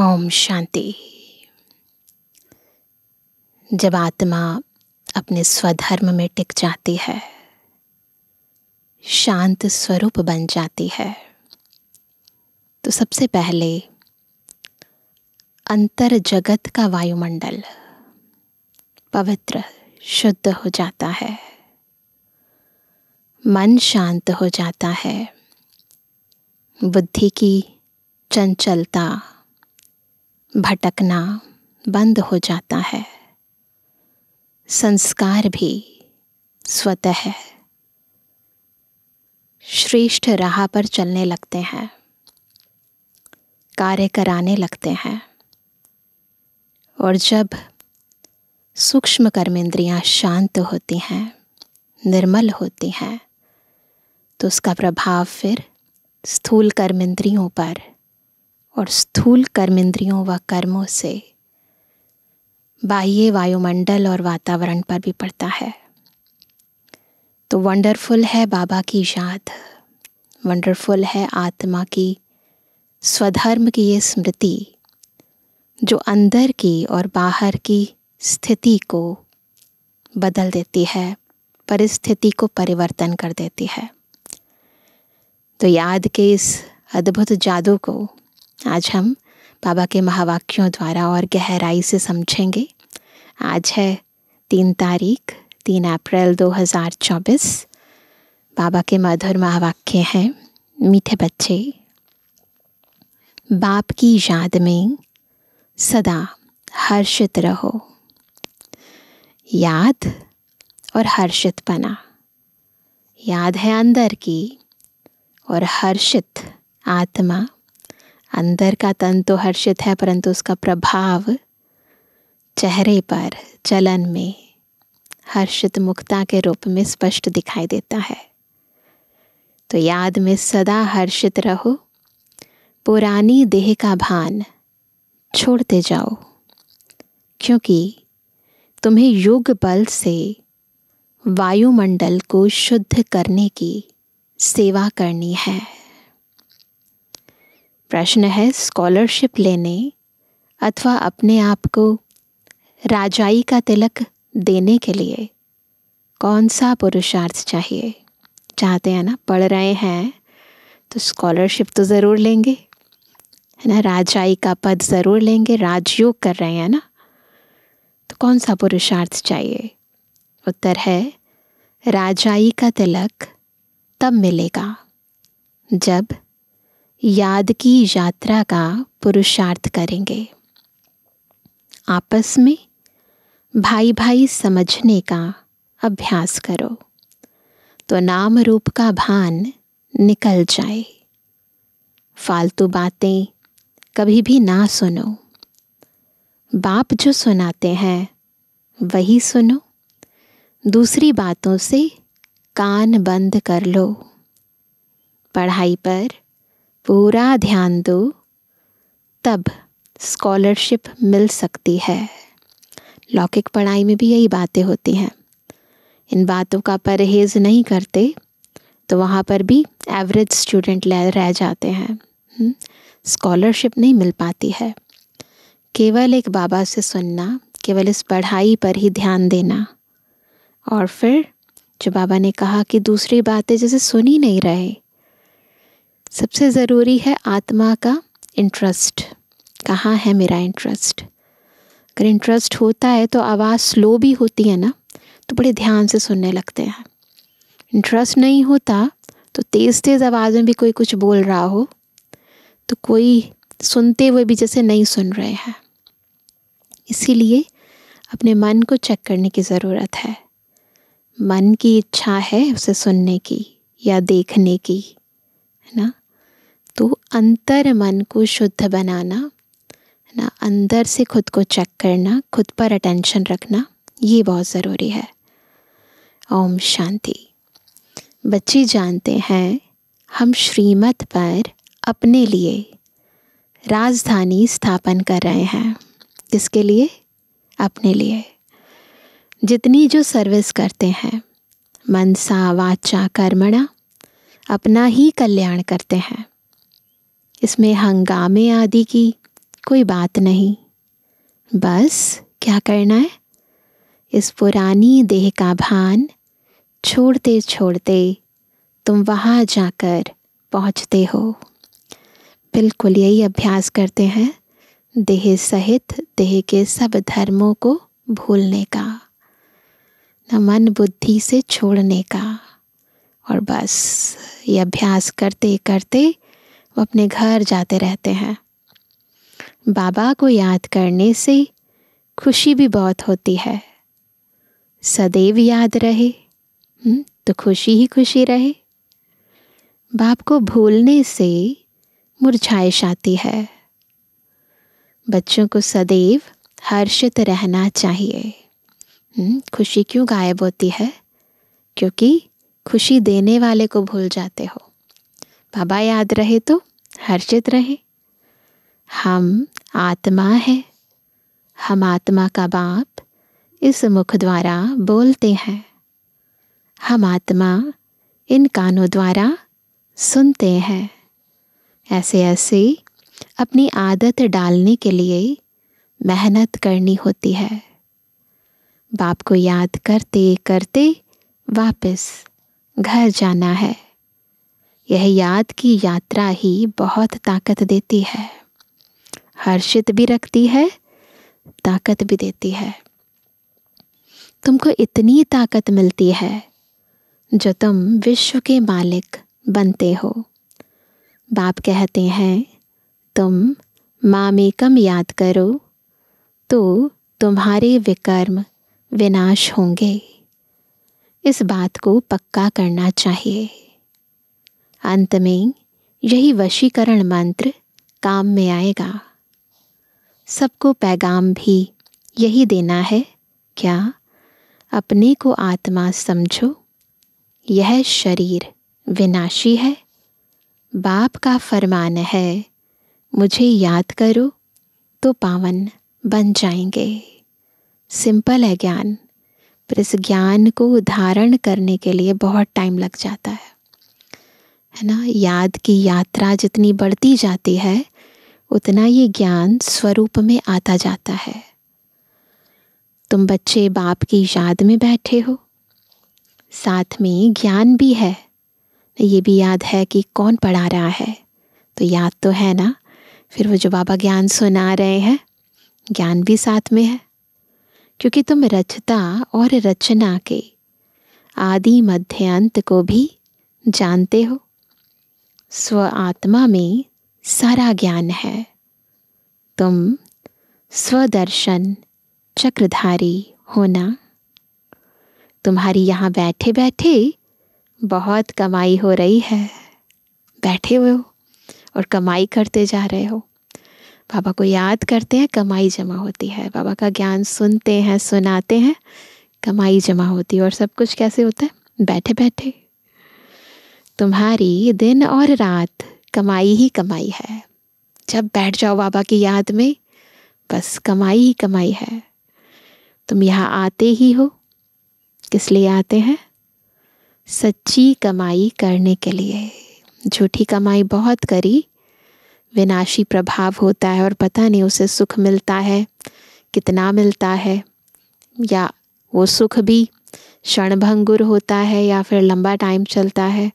ओम शांति जब आत्मा अपने स्वधर्म में टिक जाती है शांत स्वरूप बन जाती है तो सबसे पहले अंतर जगत का वायुमंडल पवित्र शुद्ध हो जाता है मन शांत हो जाता है बुद्धि की चंचलता भटकना बंद हो जाता है संस्कार भी स्वतः श्रेष्ठ राह पर चलने लगते हैं कार्य कराने लगते हैं और जब सूक्ष्म कर्मेंद्रियां शांत होती हैं निर्मल होती हैं तो उसका प्रभाव फिर स्थूल कर्मेंद्रियों पर और स्थूल कर्मेंद्रियों व कर्मों से बाह्य वायुमंडल और वातावरण पर भी पड़ता है तो वंडरफुल है बाबा की याद वंडरफुल है आत्मा की स्वधर्म की ये स्मृति जो अंदर की और बाहर की स्थिति को बदल देती है परिस्थिति को परिवर्तन कर देती है तो याद के इस अद्भुत जादू को आज हम बाबा के महावाक्यों द्वारा और गहराई से समझेंगे आज है तीन तारीख तीन अप्रैल 2024 बाबा के मधुर महावाक्य हैं मीठे बच्चे बाप की याद में सदा हर्षित रहो याद और हर्षित बना याद है अंदर की और हर्षित आत्मा अंदर का तन तो हर्षित है परंतु उसका प्रभाव चेहरे पर चलन में हर्षित मुक्ता के रूप में स्पष्ट दिखाई देता है तो याद में सदा हर्षित रहो पुरानी देह का भान छोड़ते जाओ क्योंकि तुम्हें योग बल से वायुमंडल को शुद्ध करने की सेवा करनी है प्रश्न है स्कॉलरशिप लेने अथवा अपने आप को राजाई का तिलक देने के लिए कौन सा पुरुषार्थ चाहिए चाहते हैं ना पढ़ रहे हैं तो स्कॉलरशिप तो ज़रूर लेंगे है ना राजाई का पद ज़रूर लेंगे राजयोग कर रहे हैं ना तो कौन सा पुरुषार्थ चाहिए उत्तर है राजाई का तिलक तब मिलेगा जब याद की यात्रा का पुरुषार्थ करेंगे आपस में भाई भाई समझने का अभ्यास करो तो नाम रूप का भान निकल जाए फालतू बातें कभी भी ना सुनो बाप जो सुनाते हैं वही सुनो दूसरी बातों से कान बंद कर लो पढ़ाई पर पूरा ध्यान दो तब स्कॉलरशिप मिल सकती है लौकिक पढ़ाई में भी यही बातें होती हैं इन बातों का परहेज नहीं करते तो वहाँ पर भी एवरेज स्टूडेंट रह जाते हैं स्कॉलरशिप हम्म, नहीं मिल पाती है केवल एक बाबा से सुनना केवल इस पढ़ाई पर ही ध्यान देना और फिर जो बाबा ने कहा कि दूसरी बातें जैसे सुन ही नहीं रहे सबसे ज़रूरी है आत्मा का इंटरेस्ट कहाँ है मेरा इंटरेस्ट अगर इंटरेस्ट होता है तो आवाज़ स्लो भी होती है ना तो बड़े ध्यान से सुनने लगते हैं इंटरेस्ट नहीं होता तो तेज़ तेज़ आवाज़ में भी कोई कुछ बोल रहा हो तो कोई सुनते हुए भी जैसे नहीं सुन रहे हैं इसीलिए अपने मन को चेक करने की ज़रूरत है मन की इच्छा है उसे सुनने की या देखने की है ना तो अंतर मन को शुद्ध बनाना ना अंदर से खुद को चेक करना खुद पर अटेंशन रखना ये बहुत ज़रूरी है ओम शांति बच्चे जानते हैं हम श्रीमत पर अपने लिए राजधानी स्थापन कर रहे हैं किसके लिए अपने लिए जितनी जो सर्विस करते हैं मनसा वाचा कर्मणा अपना ही कल्याण करते हैं इसमें हंगामे आदि की कोई बात नहीं बस क्या करना है इस पुरानी देह का भान छोड़ते छोड़ते तुम वहाँ जाकर पहुँचते हो बिल्कुल यही अभ्यास करते हैं देह सहित देह के सब धर्मों को भूलने का न मन बुद्धि से छोड़ने का और बस ये अभ्यास करते करते वो अपने घर जाते रहते हैं बाबा को याद करने से खुशी भी बहुत होती है सदैव याद रहे हम्म, तो खुशी ही खुशी रहे बाप को भूलने से मुरझाइश आती है बच्चों को सदैव हर्षित रहना चाहिए हम्म, खुशी क्यों गायब होती है क्योंकि खुशी देने वाले को भूल जाते हो बाबा याद रहे तो हर्षित रहे हम आत्मा है हम आत्मा का बाप इस मुख द्वारा बोलते हैं हम आत्मा इन कानों द्वारा सुनते हैं ऐसे ऐसे अपनी आदत डालने के लिए मेहनत करनी होती है बाप को याद करते करते वापस घर जाना है यह याद की यात्रा ही बहुत ताकत देती है हर्षित भी रखती है ताकत भी देती है तुमको इतनी ताकत मिलती है जो तुम विश्व के मालिक बनते हो बाप कहते हैं तुम मामेकम याद करो तो तुम्हारे विकर्म विनाश होंगे इस बात को पक्का करना चाहिए अंत में यही वशीकरण मंत्र काम में आएगा सबको पैगाम भी यही देना है क्या अपने को आत्मा समझो यह शरीर विनाशी है बाप का फरमान है मुझे याद करो तो पावन बन जाएंगे सिंपल है ज्ञान पर इस ज्ञान को धारण करने के लिए बहुत टाइम लग जाता है है ना याद की यात्रा जितनी बढ़ती जाती है उतना ये ज्ञान स्वरूप में आता जाता है तुम बच्चे बाप की याद में बैठे हो साथ में ज्ञान भी है ये भी याद है कि कौन पढ़ा रहा है तो याद तो है ना फिर वो जो बाबा ज्ञान सुना रहे हैं ज्ञान भी साथ में है क्योंकि तुम रचता और रचना के आदि मध्य अंत को भी जानते हो स्व आत्मा में सारा ज्ञान है तुम स्वदर्शन चक्रधारी होना तुम्हारी यहाँ बैठे बैठे बहुत कमाई हो रही है बैठे हुए हो और कमाई करते जा रहे हो बाबा को याद करते हैं कमाई जमा होती है बाबा का ज्ञान सुनते हैं सुनाते हैं कमाई जमा होती है और सब कुछ कैसे होता है बैठे बैठे तुम्हारी दिन और रात कमाई ही कमाई है जब बैठ जाओ बाबा की याद में बस कमाई ही कमाई है तुम यहाँ आते ही हो किस लिए आते हैं सच्ची कमाई करने के लिए झूठी कमाई बहुत करी विनाशी प्रभाव होता है और पता नहीं उसे सुख मिलता है कितना मिलता है या वो सुख भी क्षणभंगुर होता है या फिर लंबा टाइम चलता है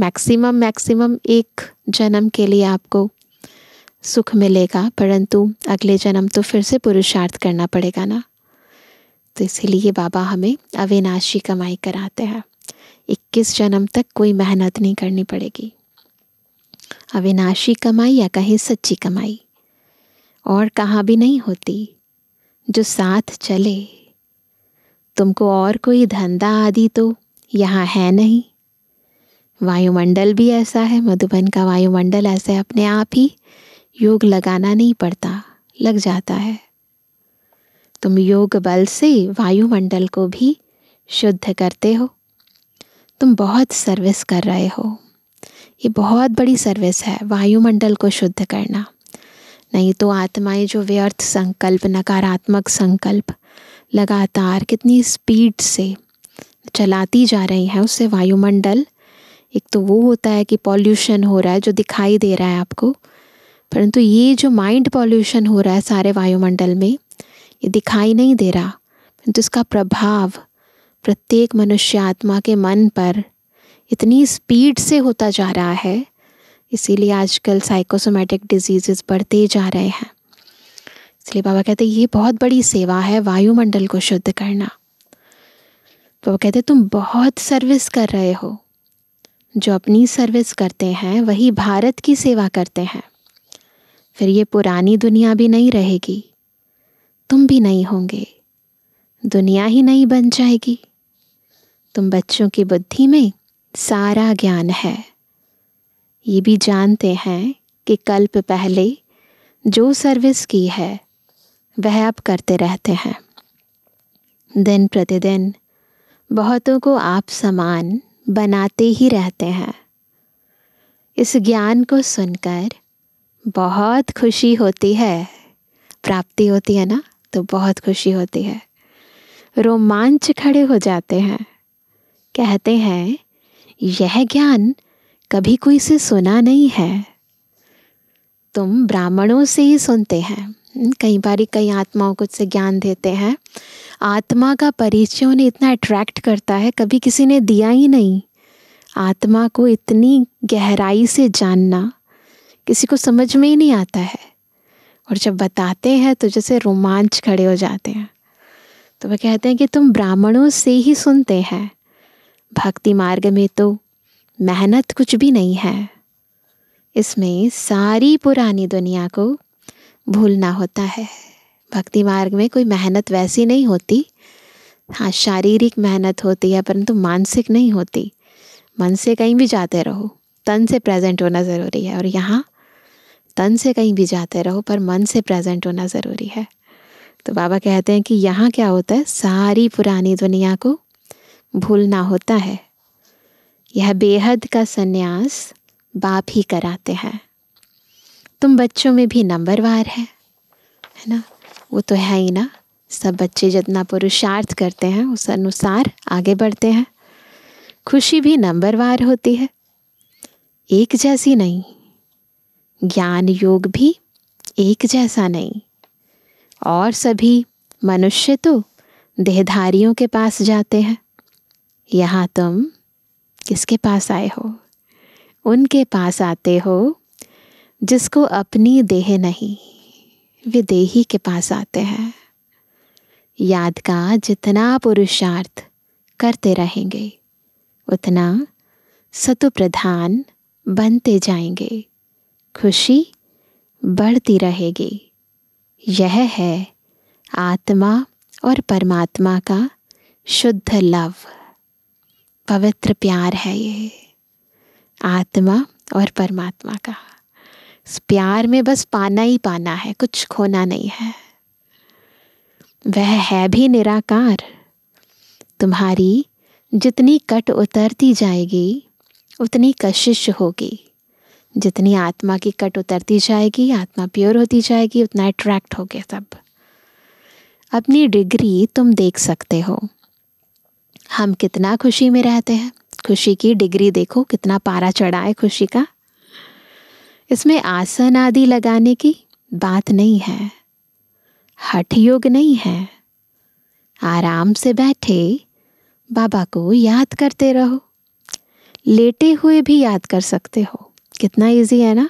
मैक्सिमम मैक्सिमम एक जन्म के लिए आपको सुख मिलेगा परंतु अगले जन्म तो फिर से पुरुषार्थ करना पड़ेगा ना तो इसीलिए बाबा हमें अविनाशी कमाई कराते हैं इक्कीस जन्म तक कोई मेहनत नहीं करनी पड़ेगी अविनाशी कमाई या कहीं सच्ची कमाई और कहाँ भी नहीं होती जो साथ चले तुमको और कोई धंधा आदि तो यहाँ है नहीं वायुमंडल भी ऐसा है मधुबन का वायुमंडल ऐसे अपने आप ही योग लगाना नहीं पड़ता लग जाता है तुम योग बल से वायुमंडल को भी शुद्ध करते हो तुम बहुत सर्विस कर रहे हो ये बहुत बड़ी सर्विस है वायुमंडल को शुद्ध करना नहीं तो आत्माएं जो व्यर्थ संकल्प नकारात्मक संकल्प लगातार कितनी स्पीड से चलाती जा रही हैं उससे वायुमंडल एक तो वो होता है कि पॉल्यूशन हो रहा है जो दिखाई दे रहा है आपको परंतु ये जो माइंड पॉल्यूशन हो रहा है सारे वायुमंडल में ये दिखाई नहीं दे रहा परंतु इसका प्रभाव प्रत्येक मनुष्य आत्मा के मन पर इतनी स्पीड से होता जा रहा है इसीलिए आजकल साइकोसोमेटिक डिजीज़ बढ़ते जा रहे हैं इसलिए बाबा कहते ये बहुत बड़ी सेवा है वायुमंडल को शुद्ध करना बाबा कहते तुम बहुत सर्विस कर रहे हो जो अपनी सर्विस करते हैं वही भारत की सेवा करते हैं फिर ये पुरानी दुनिया भी नहीं रहेगी तुम भी नहीं होंगे दुनिया ही नहीं बन जाएगी तुम बच्चों की बुद्धि में सारा ज्ञान है ये भी जानते हैं कि कल्प पहले जो सर्विस की है वह आप करते रहते हैं दिन प्रतिदिन बहुतों को आप समान बनाते ही रहते हैं इस ज्ञान को सुनकर बहुत खुशी होती है प्राप्ति होती है ना तो बहुत खुशी होती है रोमांच खड़े हो जाते हैं कहते हैं यह ज्ञान कभी कोई से सुना नहीं है तुम ब्राह्मणों से ही सुनते हैं कई बार कई आत्माओं को से ज्ञान देते हैं आत्मा का परिचय उन्हें इतना अट्रैक्ट करता है कभी किसी ने दिया ही नहीं आत्मा को इतनी गहराई से जानना किसी को समझ में ही नहीं आता है और जब बताते हैं तो जैसे रोमांच खड़े हो जाते हैं तो वह कहते हैं कि तुम ब्राह्मणों से ही सुनते हैं भक्ति मार्ग में तो मेहनत कुछ भी नहीं है इसमें सारी पुरानी दुनिया को भूलना होता है भक्ति मार्ग में कोई मेहनत वैसी नहीं होती हाँ शारीरिक मेहनत होती है परंतु मानसिक नहीं होती मन से कहीं भी जाते रहो तन से प्रेजेंट होना ज़रूरी है और यहाँ तन से कहीं भी जाते रहो पर मन से प्रेजेंट होना ज़रूरी है तो बाबा कहते हैं कि यहाँ क्या होता है सारी पुरानी दुनिया को भूलना होता है यह बेहद का संन्यास बाप ही कराते हैं तुम बच्चों में भी नंबरवार है है ना वो तो है ही ना सब बच्चे जितना पुरुषार्थ करते हैं उस अनुसार आगे बढ़ते हैं खुशी भी नंबरवार होती है एक जैसी नहीं ज्ञान योग भी एक जैसा नहीं और सभी मनुष्य तो देहधारियों के पास जाते हैं यहाँ तुम किसके पास आए हो उनके पास आते हो जिसको अपनी देह नहीं विदेही के पास आते हैं याद का जितना पुरुषार्थ करते रहेंगे उतना सतु प्रधान बनते जाएंगे खुशी बढ़ती रहेगी यह है आत्मा और परमात्मा का शुद्ध लव पवित्र प्यार है ये आत्मा और परमात्मा का प्यार में बस पाना ही पाना है कुछ खोना नहीं है वह है भी निराकार तुम्हारी जितनी कट उतरती जाएगी उतनी कशिश होगी जितनी आत्मा की कट उतरती जाएगी आत्मा प्योर होती जाएगी उतना अट्रैक्ट होगे सब अपनी डिग्री तुम देख सकते हो हम कितना खुशी में रहते हैं खुशी की डिग्री देखो कितना पारा चढ़ा है खुशी का इसमें आसन आदि लगाने की बात नहीं है हठ योग नहीं है आराम से बैठे बाबा को याद करते रहो लेटे हुए भी याद कर सकते हो कितना इजी है ना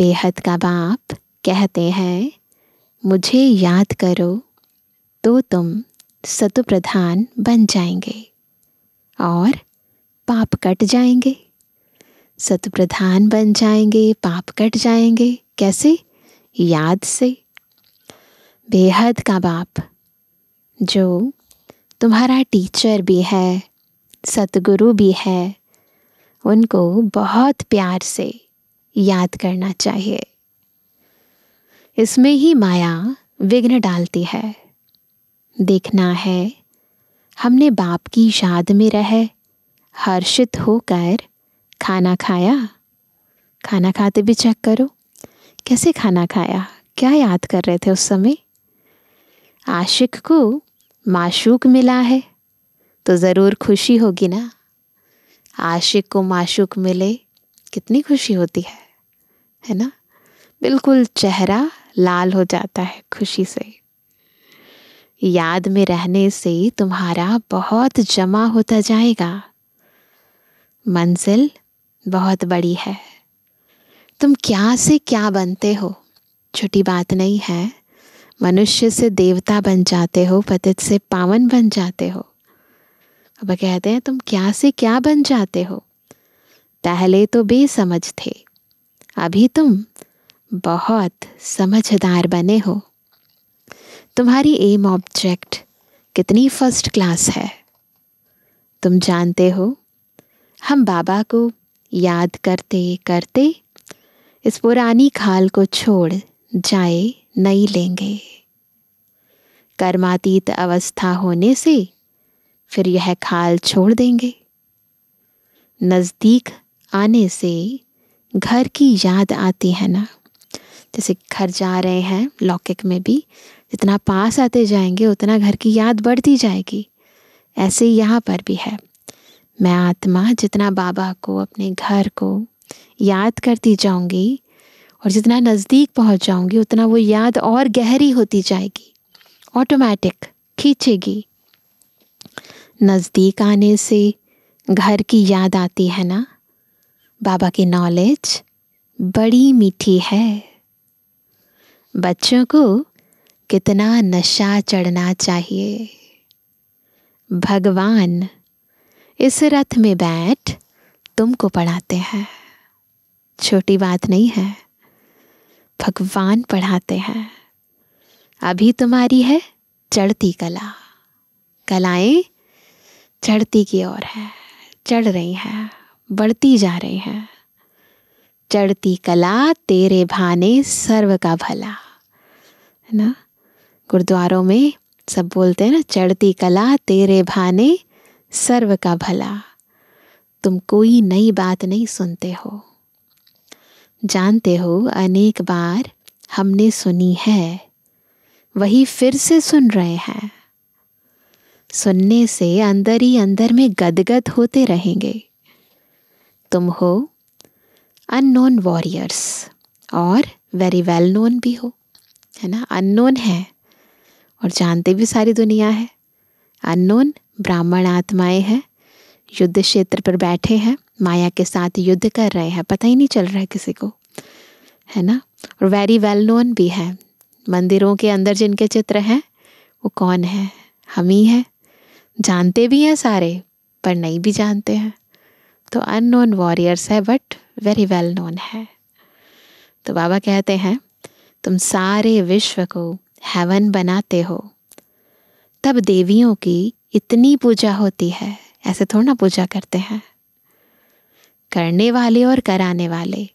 बेहद का बाप कहते हैं मुझे याद करो तो तुम सतु प्रधान बन जाएंगे और पाप कट जाएंगे सतप्रधान बन जाएंगे पाप कट जाएंगे कैसे याद से बेहद का बाप जो तुम्हारा टीचर भी है सतगुरु भी है उनको बहुत प्यार से याद करना चाहिए इसमें ही माया विघ्न डालती है देखना है हमने बाप की याद में रह हर्षित होकर खाना खाया खाना खाते भी चेक करो कैसे खाना खाया क्या याद कर रहे थे उस समय आशिक को माशूक मिला है तो ज़रूर खुशी होगी ना आशिक को माशूक मिले कितनी खुशी होती है है ना बिल्कुल चेहरा लाल हो जाता है खुशी से याद में रहने से तुम्हारा बहुत जमा होता जाएगा मंजिल बहुत बड़ी है तुम क्या से क्या बनते हो छोटी बात नहीं है मनुष्य से देवता बन जाते हो पतित से पावन बन जाते हो अब कहते हैं तुम क्या से क्या बन जाते हो पहले तो बेसमझ थे अभी तुम बहुत समझदार बने हो तुम्हारी एम ऑब्जेक्ट कितनी फर्स्ट क्लास है तुम जानते हो हम बाबा को याद करते करते इस पुरानी खाल को छोड़ जाए नहीं लेंगे कर्मातीत अवस्था होने से फिर यह खाल छोड़ देंगे नज़दीक आने से घर की याद आती है ना जैसे घर जा रहे हैं लौकिक में भी जितना पास आते जाएंगे उतना घर की याद बढ़ती जाएगी ऐसे यहाँ पर भी है मैं आत्मा जितना बाबा को अपने घर को याद करती जाऊंगी और जितना नज़दीक पहुंच जाऊंगी उतना वो याद और गहरी होती जाएगी ऑटोमेटिक खींचेगी नज़दीक आने से घर की याद आती है ना बाबा की नॉलेज बड़ी मीठी है बच्चों को कितना नशा चढ़ना चाहिए भगवान इस रथ में बैठ तुमको पढ़ाते हैं छोटी बात नहीं है भगवान पढ़ाते हैं अभी तुम्हारी है चढ़ती कला कलाएं चढ़ती की ओर है चढ़ रही हैं बढ़ती जा रही हैं चढ़ती कला तेरे भाने सर्व का भला है ना गुरुद्वारों में सब बोलते हैं ना चढ़ती कला तेरे भाने सर्व का भला तुम कोई नई बात नहीं सुनते हो जानते हो अनेक बार हमने सुनी है वही फिर से सुन रहे हैं सुनने से अंदर ही अंदर में गदगद होते रहेंगे तुम हो अननोन वॉरियर्स और वेरी वेल नोन भी हो है ना अननोन है और जानते भी सारी दुनिया है अननोन ब्राह्मण आत्माएं हैं युद्ध क्षेत्र पर बैठे हैं माया के साथ युद्ध कर रहे हैं पता ही नहीं चल रहा है किसी को है ना और वेरी वेल नोन भी है मंदिरों के अंदर जिनके चित्र हैं वो कौन है हम ही हैं जानते भी हैं सारे पर नहीं भी जानते हैं तो अननोन वॉरियर्स है बट वेरी वेल नोन है तो बाबा कहते हैं तुम सारे विश्व को हेवन बनाते हो तब देवियों की इतनी पूजा होती है ऐसे थोड़ा ना पूजा करते हैं करने वाले और कराने वाले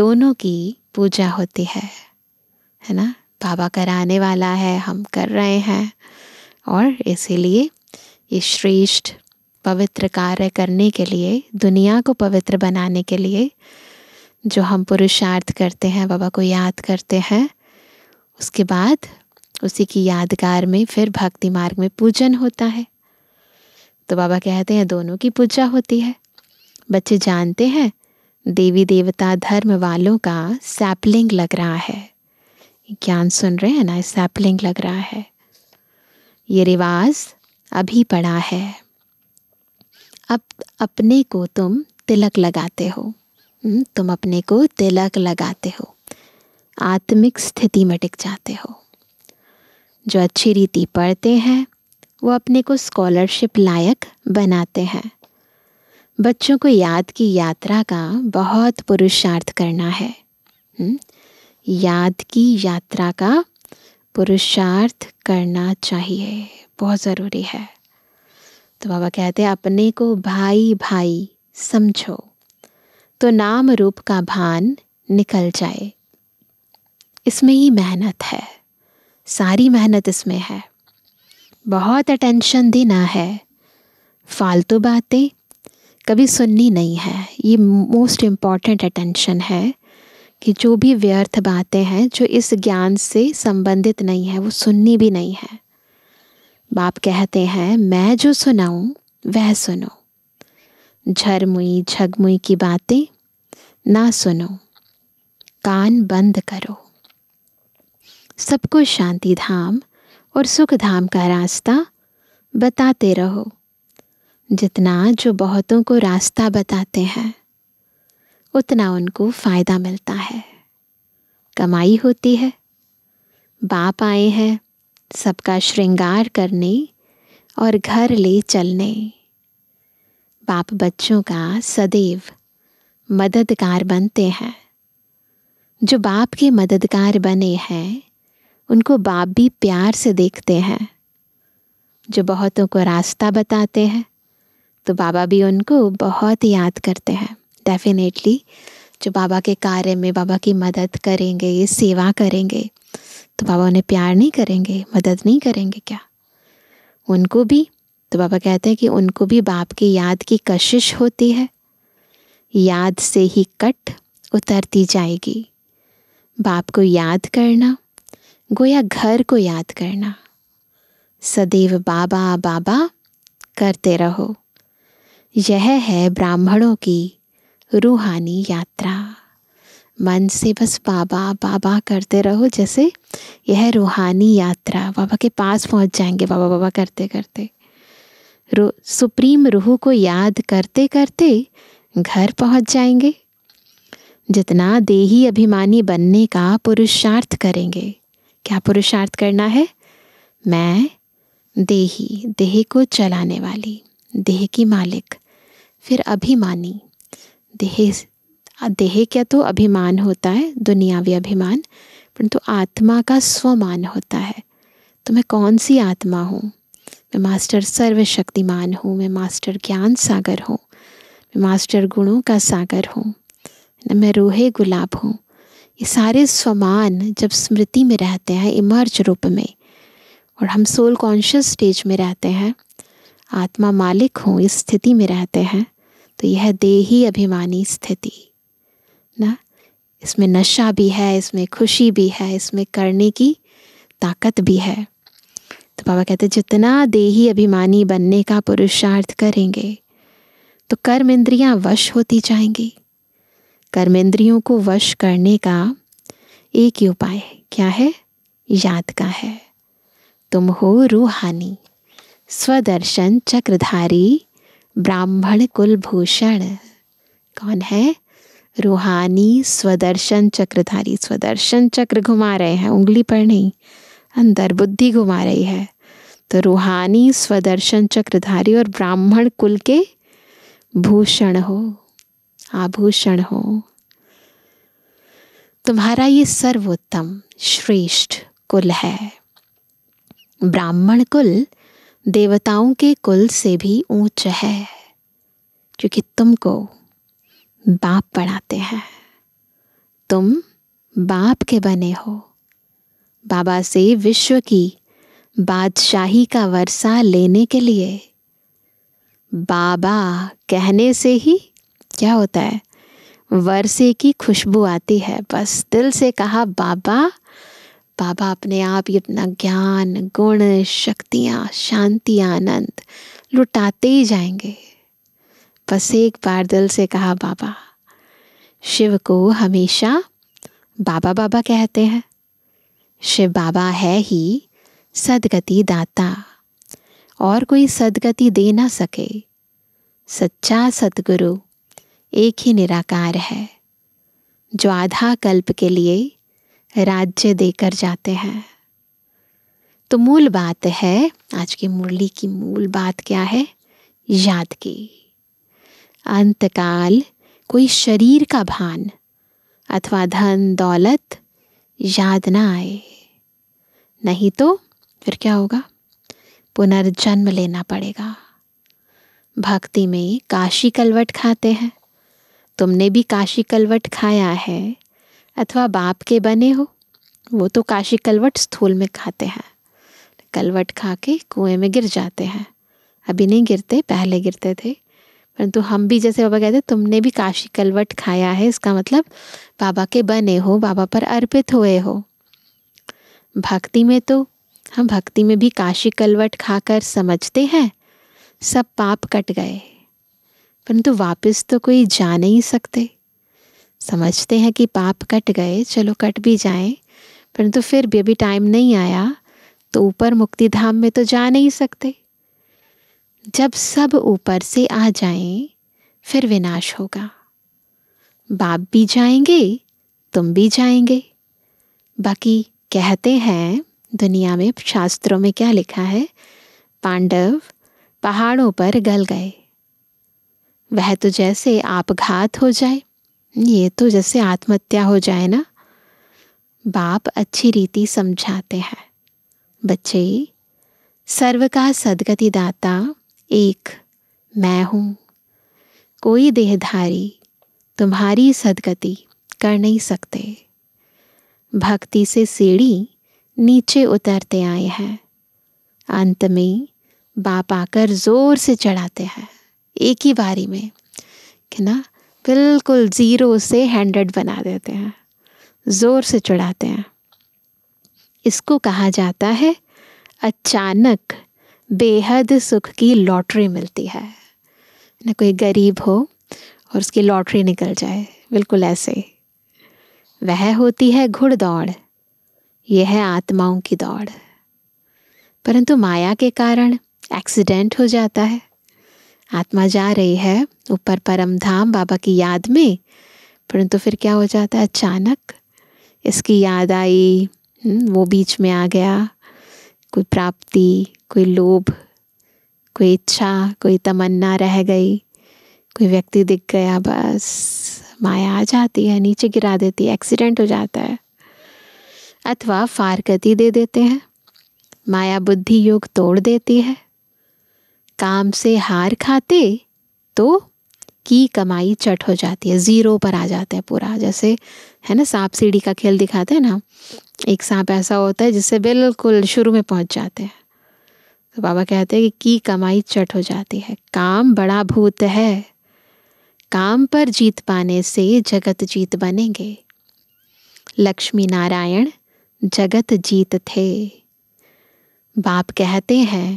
दोनों की पूजा होती है है ना बाबा कराने वाला है हम कर रहे हैं और इसीलिए ये श्रेष्ठ पवित्र कार्य करने के लिए दुनिया को पवित्र बनाने के लिए जो हम पुरुषार्थ करते हैं बाबा को याद करते हैं उसके बाद उसी की यादगार में फिर भक्ति मार्ग में पूजन होता है तो बाबा कहते हैं दोनों की पूजा होती है बच्चे जानते हैं देवी देवता धर्म वालों का सैपलिंग लग रहा है ज्ञान सुन रहे हैं ना सैपलिंग लग रहा है ये रिवाज अभी पड़ा है अब अपने को तुम तिलक लगाते हो हम्म, तुम अपने को तिलक लगाते हो आत्मिक स्थिति में टिक जाते हो जो अच्छी रीति पढ़ते हैं वो अपने को स्कॉलरशिप लायक बनाते हैं बच्चों को याद की यात्रा का बहुत पुरुषार्थ करना है हम्म? याद की यात्रा का पुरुषार्थ करना चाहिए बहुत ज़रूरी है तो बाबा कहते हैं अपने को भाई भाई समझो तो नाम रूप का भान निकल जाए इसमें ही मेहनत है सारी मेहनत इसमें है बहुत अटेंशन देना है फालतू बातें कभी सुननी नहीं है ये मोस्ट इम्पॉर्टेंट अटेंशन है कि जो भी व्यर्थ बातें हैं जो इस ज्ञान से संबंधित नहीं है वो सुननी भी नहीं है बाप कहते हैं मैं जो सुनाऊँ वह सुनो झरमुई झगमुई की बातें ना सुनो कान बंद करो सबको शांति धाम और सुख धाम का रास्ता बताते रहो जितना जो बहुतों को रास्ता बताते हैं उतना उनको फ़ायदा मिलता है कमाई होती है बाप आए हैं सबका श्रृंगार करने और घर ले चलने बाप बच्चों का सदैव मददगार बनते हैं जो बाप के मददगार बने हैं उनको बाप भी प्यार से देखते हैं जो बहुतों को रास्ता बताते हैं तो बाबा भी उनको बहुत याद करते हैं डेफिनेटली जो बाबा के कार्य में बाबा की मदद करेंगे सेवा करेंगे तो बाबा उन्हें प्यार नहीं करेंगे मदद नहीं करेंगे क्या उनको भी तो बाबा कहते हैं कि उनको भी बाप की याद की कशिश होती है याद से ही कट उतरती जाएगी बाप को याद करना गोया घर को याद करना सदैव बाबा बाबा करते रहो यह है ब्राह्मणों की रूहानी यात्रा मन से बस बाबा बाबा करते रहो जैसे यह रूहानी यात्रा बाबा के पास पहुंच जाएंगे बाबा बाबा करते करते रो सुप्रीम रूह को याद करते करते घर पहुंच जाएंगे जितना देही अभिमानी बनने का पुरुषार्थ करेंगे क्या पुरुषार्थ करना है मैं देही देह को चलाने वाली देह की मालिक फिर अभिमानी देह देह क्या तो अभिमान होता है दुनियावी अभिमान परंतु तो आत्मा का स्वमान होता है तो मैं कौन सी आत्मा हूँ मैं मास्टर सर्वशक्तिमान हूँ मैं मास्टर ज्ञान सागर हूँ मैं मास्टर गुणों का सागर हूँ मैं रूहे गुलाब हूँ ये सारे समान जब स्मृति में रहते हैं इमर्ज रूप में और हम सोल कॉन्शियस स्टेज में रहते हैं आत्मा मालिक हो इस स्थिति में रहते हैं तो यह देही अभिमानी स्थिति ना इसमें नशा भी है इसमें खुशी भी है इसमें करने की ताकत भी है तो बाबा कहते जितना देही अभिमानी बनने का पुरुषार्थ करेंगे तो कर्म इंद्रियां वश होती जाएंगी कर्मेंद्रियों को वश करने का एक ही उपाय क्या है याद का है तुम हो रूहानी स्वदर्शन चक्रधारी ब्राह्मण कुलभूषण कौन है रूहानी स्वदर्शन चक्रधारी स्वदर्शन चक्र घुमा रहे हैं उंगली पर नहीं अंदर बुद्धि घुमा रही है तो रूहानी स्वदर्शन चक्रधारी और ब्राह्मण कुल के भूषण हो आभूषण हो तुम्हारा ये सर्वोत्तम श्रेष्ठ कुल है ब्राह्मण कुल देवताओं के कुल से भी ऊंच है क्योंकि तुमको बाप बनाते हैं तुम बाप के बने हो बाबा से विश्व की बादशाही का वर्षा लेने के लिए बाबा कहने से ही क्या होता है वर्षे की खुशबू आती है बस दिल से कहा बाबा बाबा अपने आप ही अपना ज्ञान गुण शक्तियाँ शांति आनंद लुटाते ही जाएंगे बस एक बार दिल से कहा बाबा शिव को हमेशा बाबा बाबा कहते हैं शिव बाबा है ही सदगति दाता और कोई सदगति दे ना सके सच्चा सदगुरु एक ही निराकार है जो आधा कल्प के लिए राज्य देकर जाते हैं तो मूल बात है आज की मुरली की मूल बात क्या है याद की अंतकाल कोई शरीर का भान अथवा धन दौलत याद ना आए नहीं तो फिर क्या होगा पुनर्जन्म लेना पड़ेगा भक्ति में काशी कलवट खाते हैं तुमने भी काशी कलवट खाया है अथवा बाप के बने हो वो तो काशी कलवट स्थूल में खाते हैं कलवट खा के कुएं में गिर जाते हैं अभी नहीं गिरते पहले गिरते थे परंतु हम भी जैसे बाबा कहते तुमने भी काशी कलवट खाया है इसका मतलब बाबा के बने हो बाबा पर अर्पित हुए हो भक्ति में तो हम भक्ति में भी काशी कलवट खाकर समझते हैं सब पाप कट गए परंतु वापस तो कोई जा नहीं सकते समझते हैं कि पाप कट गए चलो कट भी जाएं परंतु फिर भी अभी टाइम नहीं आया तो ऊपर मुक्ति धाम में तो जा नहीं सकते जब सब ऊपर से आ जाएं फिर विनाश होगा बाप भी जाएंगे तुम भी जाएंगे बाकी कहते हैं दुनिया में शास्त्रों में क्या लिखा है पांडव पहाड़ों पर गल गए वह तो जैसे आपघात हो जाए ये तो जैसे आत्महत्या हो जाए ना बाप अच्छी रीति समझाते हैं बच्चे सर्व का सदगति दाता एक मैं हूँ कोई देहधारी तुम्हारी सदगति कर नहीं सकते भक्ति से सीढ़ी नीचे उतरते आए हैं अंत में बाप आकर जोर से चढ़ाते हैं एक ही बारी में है ना बिल्कुल ज़ीरो से हंड्रेड बना देते हैं ज़ोर से चढ़ाते हैं इसको कहा जाता है अचानक बेहद सुख की लॉटरी मिलती है ना कोई गरीब हो और उसकी लॉटरी निकल जाए बिल्कुल ऐसे वह होती है घुड़ दौड़ यह है आत्माओं की दौड़ परंतु माया के कारण एक्सीडेंट हो जाता है आत्मा जा रही है ऊपर परम धाम बाबा की याद में परंतु फिर क्या हो जाता है अचानक इसकी याद आई हम्म, वो बीच में आ गया कोई प्राप्ति कोई लोभ कोई इच्छा कोई तमन्ना रह गई कोई व्यक्ति दिख गया बस माया आ जाती है नीचे गिरा देती है एक्सीडेंट हो जाता है अथवा फारकती दे देते हैं माया बुद्धि योग तोड़ देती है काम से हार खाते तो की कमाई चट हो जाती है ज़ीरो पर आ जाता है पूरा जैसे है ना सांप सीढ़ी का खेल दिखाते हैं ना एक सांप ऐसा होता है जिससे बिल्कुल शुरू में पहुंच जाते हैं तो बाबा कहते हैं कि की कमाई चट हो जाती है काम बड़ा भूत है काम पर जीत पाने से जगत जीत बनेंगे लक्ष्मी नारायण जगत जीत थे बाप कहते हैं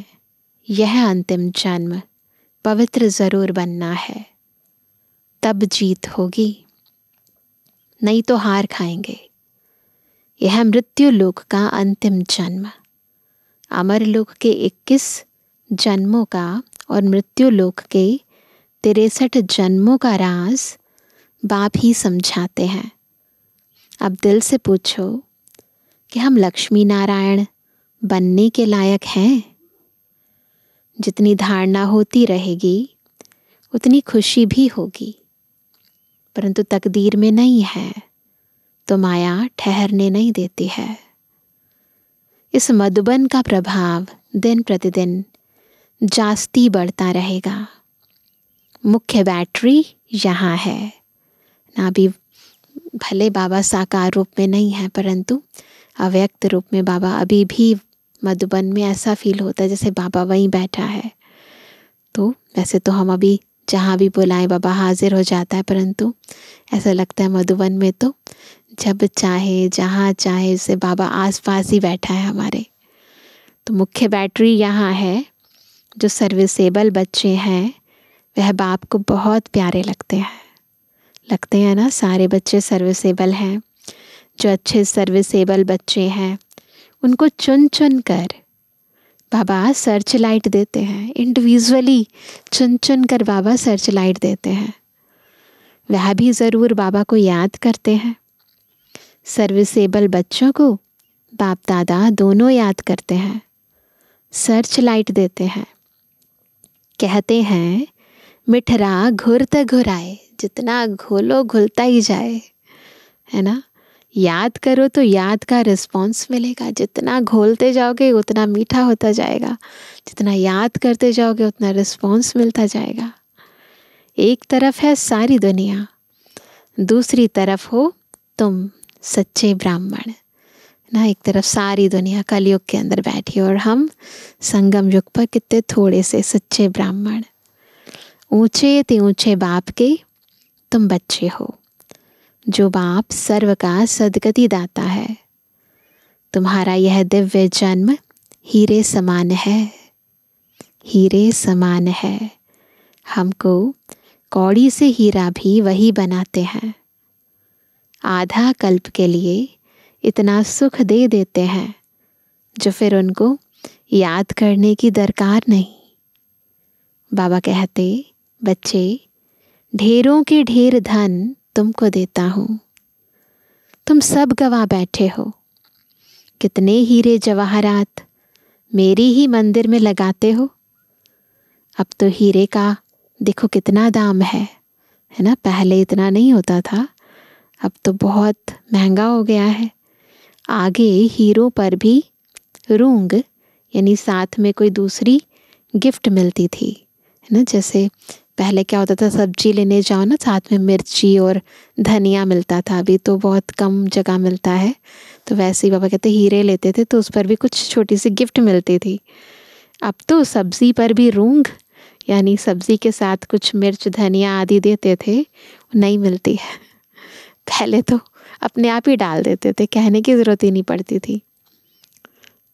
यह अंतिम जन्म पवित्र ज़रूर बनना है तब जीत होगी नहीं तो हार खाएंगे यह मृत्यु लोक का अंतिम जन्म अमर लोक के 21 जन्मों का और मृत्यु लोक के तिरसठ जन्मों का राज बाप ही समझाते हैं अब दिल से पूछो कि हम लक्ष्मी नारायण बनने के लायक हैं जितनी धारणा होती रहेगी उतनी खुशी भी होगी परंतु तकदीर में नहीं है तो माया ठहरने नहीं देती है इस मधुबन का प्रभाव दिन प्रतिदिन जास्ती बढ़ता रहेगा मुख्य बैटरी यहाँ है ना भी भले बाबा साकार रूप में नहीं है परंतु अव्यक्त रूप में बाबा अभी भी मधुबन में ऐसा फील होता है जैसे बाबा वहीं बैठा है तो वैसे तो हम अभी जहाँ भी बुलाएं बाबा हाजिर हो जाता है परंतु ऐसा लगता है मधुबन में तो जब चाहे जहाँ चाहे उसे बाबा आसपास ही बैठा है हमारे तो मुख्य बैटरी यहाँ है जो सर्विसेबल बच्चे हैं वह बाप को बहुत प्यारे लगते हैं लगते हैं ना सारे बच्चे सर्विसेबल हैं जो अच्छे सर्विसेबल बच्चे हैं उनको चुन चुन कर बाबा सर्च लाइट देते हैं इंडिविजुअली चुन चुन कर बाबा सर्च लाइट देते हैं वह भी ज़रूर बाबा को याद करते हैं सर्विसेबल बच्चों को बाप दादा दोनों याद करते हैं सर्च लाइट देते हैं कहते हैं मिठरा घुर तो घुराए जितना घोलो घुलता ही जाए है ना याद करो तो याद का रिस्पॉन्स मिलेगा जितना घोलते जाओगे उतना मीठा होता जाएगा जितना याद करते जाओगे उतना रिस्पॉन्स मिलता जाएगा एक तरफ है सारी दुनिया दूसरी तरफ हो तुम सच्चे ब्राह्मण ना एक तरफ सारी दुनिया कलयुग के अंदर बैठी और हम संगम युग पर कितने थोड़े से सच्चे ब्राह्मण ऊंचे ते ऊंचे बाप के तुम बच्चे हो जो बाप सर्व का सदगति दाता है तुम्हारा यह दिव्य जन्म हीरे समान है हीरे समान है हमको कौड़ी से हीरा भी वही बनाते हैं आधा कल्प के लिए इतना सुख दे देते हैं जो फिर उनको याद करने की दरकार नहीं बाबा कहते बच्चे ढेरों के ढेर धन तुमको देता हूँ तुम सब गवा बैठे हो कितने हीरे जवाहरात मेरी ही मंदिर में लगाते हो अब तो हीरे का देखो कितना दाम है है ना पहले इतना नहीं होता था अब तो बहुत महंगा हो गया है आगे हीरो पर भी रूंग यानी साथ में कोई दूसरी गिफ्ट मिलती थी है ना जैसे पहले क्या होता था सब्जी लेने जाओ ना साथ में मिर्ची और धनिया मिलता था अभी तो बहुत कम जगह मिलता है तो वैसे ही पापा कहते हीरे लेते थे तो उस पर भी कुछ छोटी सी गिफ्ट मिलती थी अब तो सब्ज़ी पर भी रूंग यानी सब्ज़ी के साथ कुछ मिर्च धनिया आदि देते थे नहीं मिलती है पहले तो अपने आप ही डाल देते थे कहने की ज़रूरत ही नहीं पड़ती थी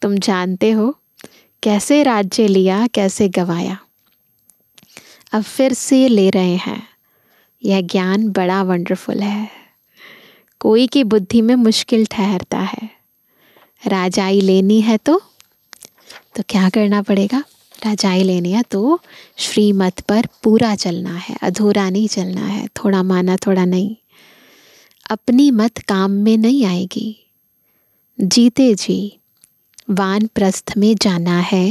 तुम जानते हो कैसे राज्य लिया कैसे गवाया अब फिर से ले रहे हैं यह ज्ञान बड़ा वंडरफुल है कोई की बुद्धि में मुश्किल ठहरता है राजाई लेनी है तो तो क्या करना पड़ेगा राजाई लेनी है तो श्रीमत पर पूरा चलना है अधूरा नहीं चलना है थोड़ा माना थोड़ा नहीं अपनी मत काम में नहीं आएगी जीते जी वान प्रस्थ में जाना है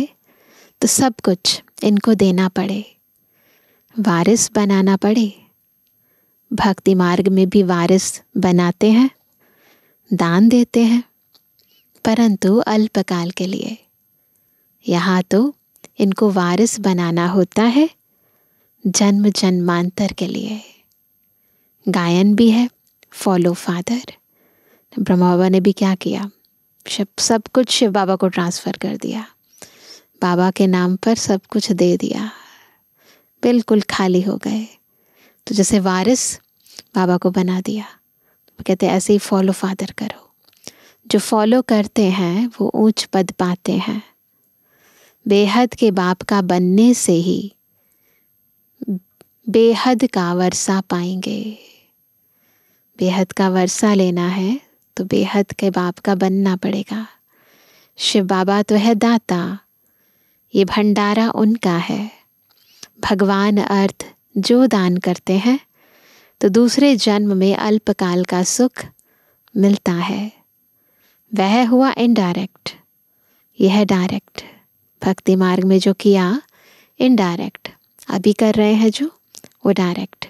तो सब कुछ इनको देना पड़े वारिस बनाना पड़े भक्ति मार्ग में भी वारिस बनाते हैं दान देते हैं परंतु अल्पकाल के लिए यहाँ तो इनको वारिस बनाना होता है जन्म जन्मांतर के लिए गायन भी है फॉलो फादर ब्रह्मा बाबा ने भी क्या किया सब कुछ शिव बाबा को ट्रांसफ़र कर दिया बाबा के नाम पर सब कुछ दे दिया बिल्कुल खाली हो गए तो जैसे वारिस बाबा को बना दिया वो कहते ऐसे ही फॉलो फादर करो जो फॉलो करते हैं वो ऊंच पद पाते हैं बेहद के बाप का बनने से ही बेहद का वर्षा पाएंगे बेहद का वर्षा लेना है तो बेहद के बाप का बनना पड़ेगा शिव बाबा तो है दाता ये भंडारा उनका है भगवान अर्थ जो दान करते हैं तो दूसरे जन्म में अल्पकाल का सुख मिलता है वह हुआ इनडायरेक्ट यह डायरेक्ट भक्ति मार्ग में जो किया इनडायरेक्ट अभी कर रहे हैं जो वो डायरेक्ट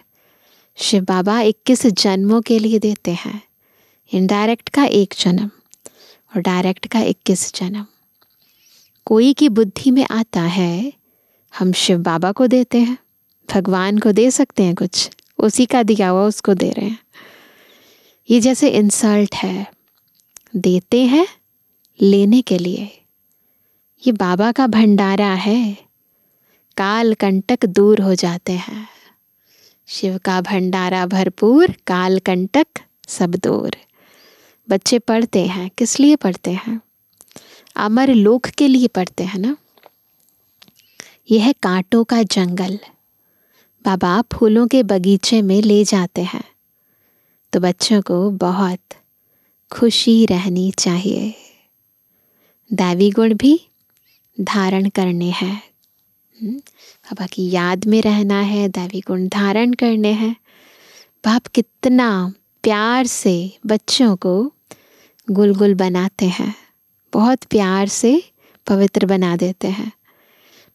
शिव बाबा इक्कीस जन्मों के लिए देते हैं इनडायरेक्ट का एक जन्म और डायरेक्ट का इक्कीस जन्म कोई की बुद्धि में आता है हम शिव बाबा को देते हैं भगवान को दे सकते हैं कुछ उसी का दिया हुआ उसको दे रहे हैं ये जैसे इंसल्ट है देते हैं लेने के लिए ये बाबा का भंडारा है काल कंटक दूर हो जाते हैं शिव का भंडारा भरपूर काल कंटक सब दूर बच्चे पढ़ते हैं किस लिए पढ़ते हैं अमर लोक के लिए पढ़ते हैं ना यह कांटों का जंगल बाबा फूलों के बगीचे में ले जाते हैं तो बच्चों को बहुत खुशी रहनी चाहिए दैवी गुण भी धारण करने हैं हम्म, बाबा की याद में रहना है दैवी गुण धारण करने हैं बाप कितना प्यार से बच्चों को गुलगुल बनाते हैं बहुत प्यार से पवित्र बना देते हैं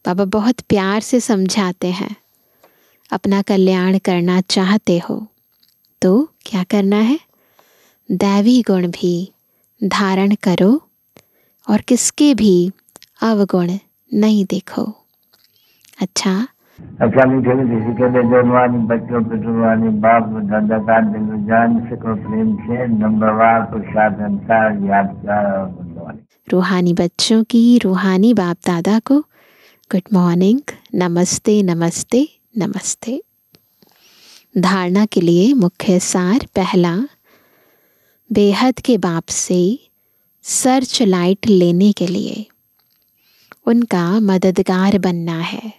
बाबा बहुत प्यार से समझाते हैं अपना कल्याण करना चाहते हो तो क्या करना है दैवी गुण भी धारण करो और किसके भी अवगुण नहीं देखो अच्छा अकाली ठेली किसी के लिए जनवानी बच्चों पे टुरवानी बाप दादा कार दिलो जान सको प्रेम से नंबर नंबरवार प्रसाद अंतर याद रूहानी बच्चों की रूहानी बाप दादा को गुड मॉर्निंग नमस्ते नमस्ते नमस्ते धारणा के लिए मुख्य सार पहला बेहद के बाप से सर्च लाइट लेने के लिए उनका मददगार बनना है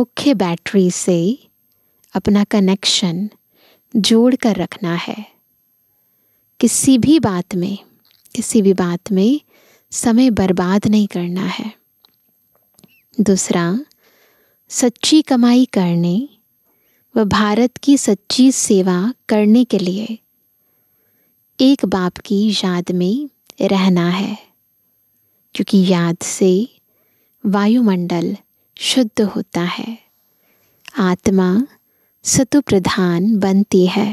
मुख्य बैटरी से अपना कनेक्शन जोड़ कर रखना है किसी भी बात में किसी भी बात में समय बर्बाद नहीं करना है दूसरा सच्ची कमाई करने व भारत की सच्ची सेवा करने के लिए एक बाप की याद में रहना है क्योंकि याद से वायुमंडल शुद्ध होता है आत्मा सतु प्रधान बनती है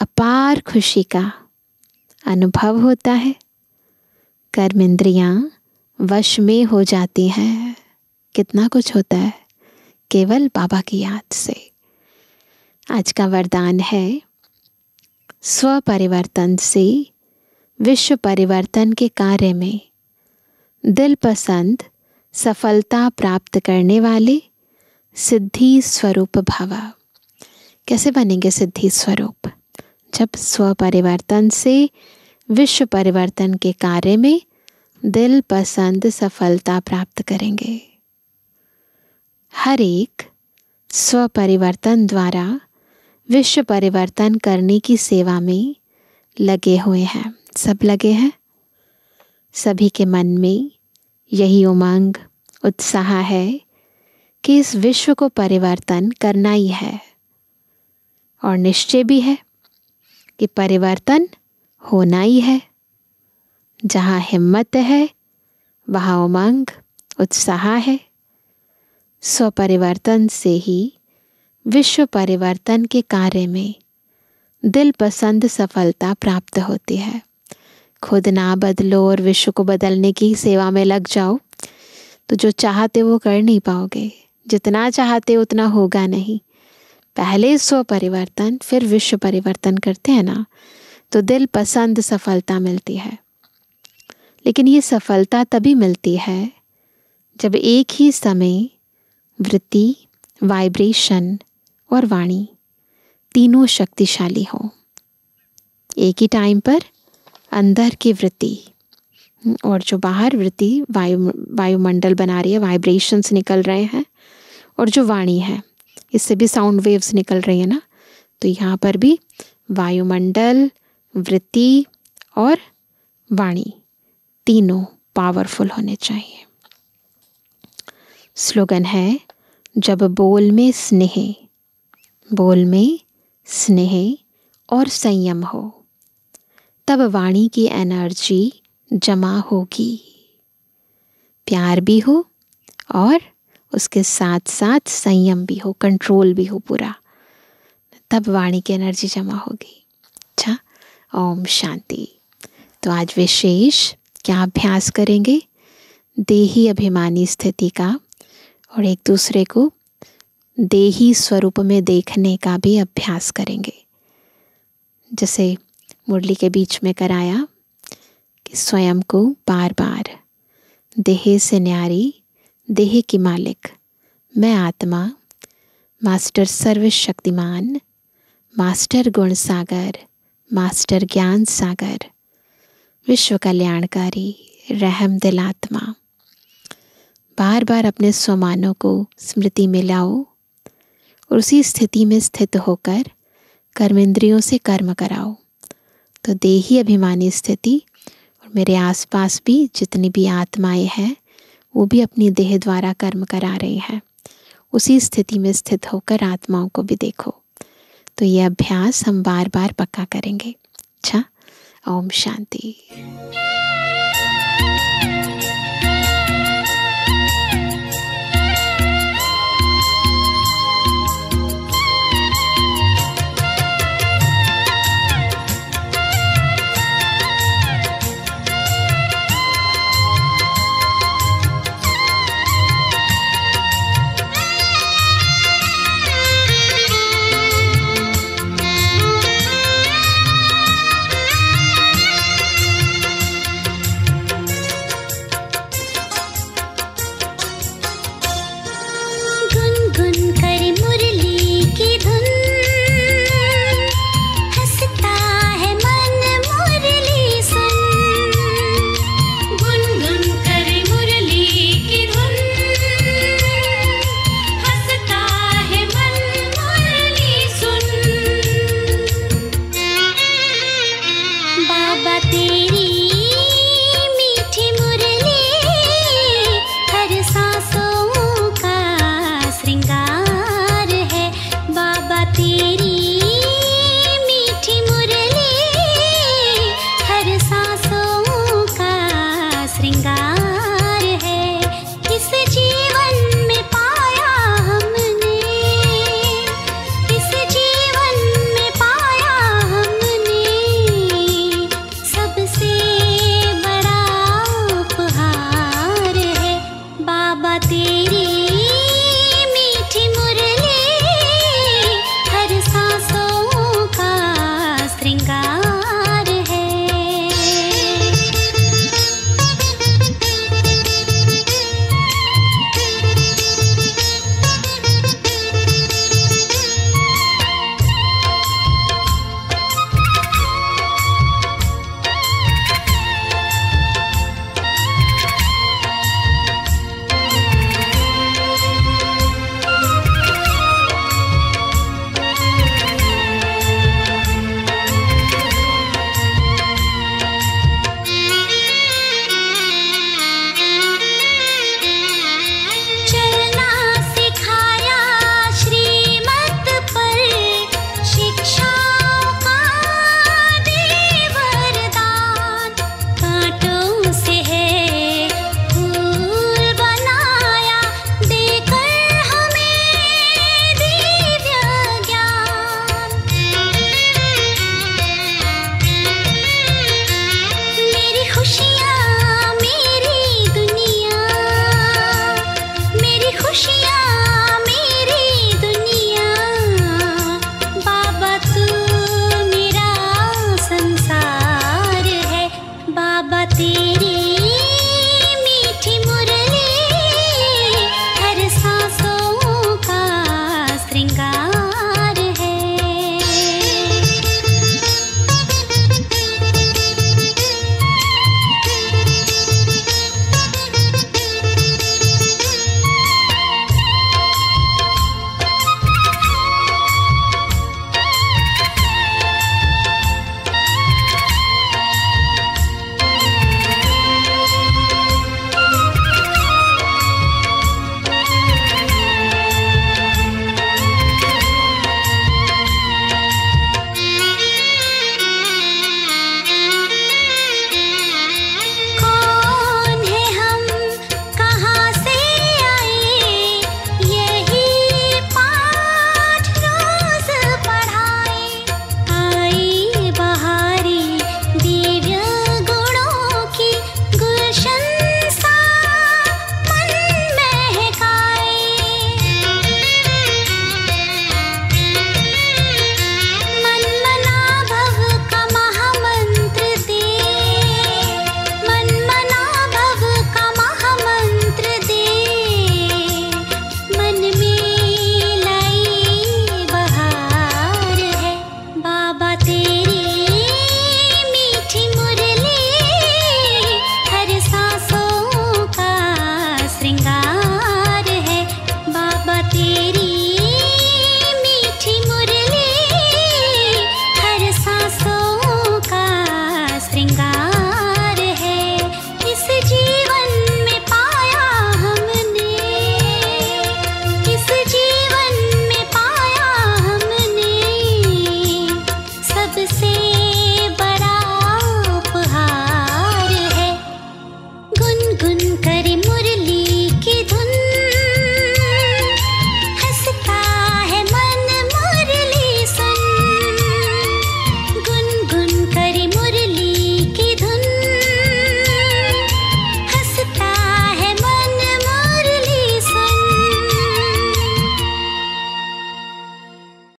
अपार खुशी का अनुभव होता है कर्म कर्मेंद्रियां वश में हो जाती हैं कितना कुछ होता है केवल बाबा की याद से आज का वरदान है स्व परिवर्तन से विश्व परिवर्तन के कार्य में दिल पसंद सफलता प्राप्त करने वाले सिद्धि स्वरूप भाव कैसे बनेंगे सिद्धि स्वरूप जब स्व परिवर्तन से विश्व परिवर्तन के कार्य में दिल पसंद सफलता प्राप्त करेंगे हर एक स्व परिवर्तन द्वारा विश्व परिवर्तन करने की सेवा में लगे हुए हैं सब लगे हैं सभी के मन में यही उमंग उत्साह है कि इस विश्व को परिवर्तन करना ही है और निश्चय भी है कि परिवर्तन होना ही है जहाँ हिम्मत है वहाँ उमंग उत्साह है स्वपरिवर्तन से ही विश्व परिवर्तन के कार्य में दिल पसंद सफलता प्राप्त होती है खुद ना बदलो और विश्व को बदलने की सेवा में लग जाओ तो जो चाहते वो कर नहीं पाओगे जितना चाहते उतना होगा नहीं पहले स्व परिवर्तन फिर विश्व परिवर्तन करते हैं ना तो दिल पसंद सफलता मिलती है लेकिन ये सफलता तभी मिलती है जब एक ही समय वृत्ति वाइब्रेशन और वाणी तीनों शक्तिशाली हो एक ही टाइम पर अंदर की वृत्ति और जो बाहर वृत्ति वायु वायुमंडल बना रही है वाइब्रेशंस निकल रहे हैं और जो वाणी है इससे भी साउंड वेव्स निकल रही है ना तो यहाँ पर भी वायुमंडल वृत्ति और वाणी तीनों पावरफुल होने चाहिए स्लोगन है जब बोल में स्नेह बोल में स्नेह और संयम हो तब वाणी की एनर्जी जमा होगी प्यार भी हो और उसके साथ साथ संयम भी हो कंट्रोल भी हो पूरा तब वाणी की एनर्जी जमा होगी अच्छा ओम शांति तो आज विशेष क्या अभ्यास करेंगे देही अभिमानी स्थिति का और एक दूसरे को देही स्वरूप में देखने का भी अभ्यास करेंगे जैसे मुरली के बीच में कराया कि स्वयं को बार बार देह से न्यारी देह की मालिक मैं आत्मा मास्टर सर्वशक्तिमान मास्टर गुण सागर मास्टर ज्ञान सागर विश्व कल्याणकारी रहम दिल आत्मा बार बार अपने स्वमानों को स्मृति में लाओ और उसी स्थिति में स्थित होकर कर्मेंद्रियों से कर्म कराओ तो देही अभिमानी स्थिति और मेरे आसपास भी जितनी भी आत्माएं हैं वो भी अपनी देह द्वारा कर्म करा रही हैं उसी स्थिति में स्थित होकर आत्माओं को भी देखो तो ये अभ्यास हम बार बार पक्का करेंगे अच्छा ओम शांति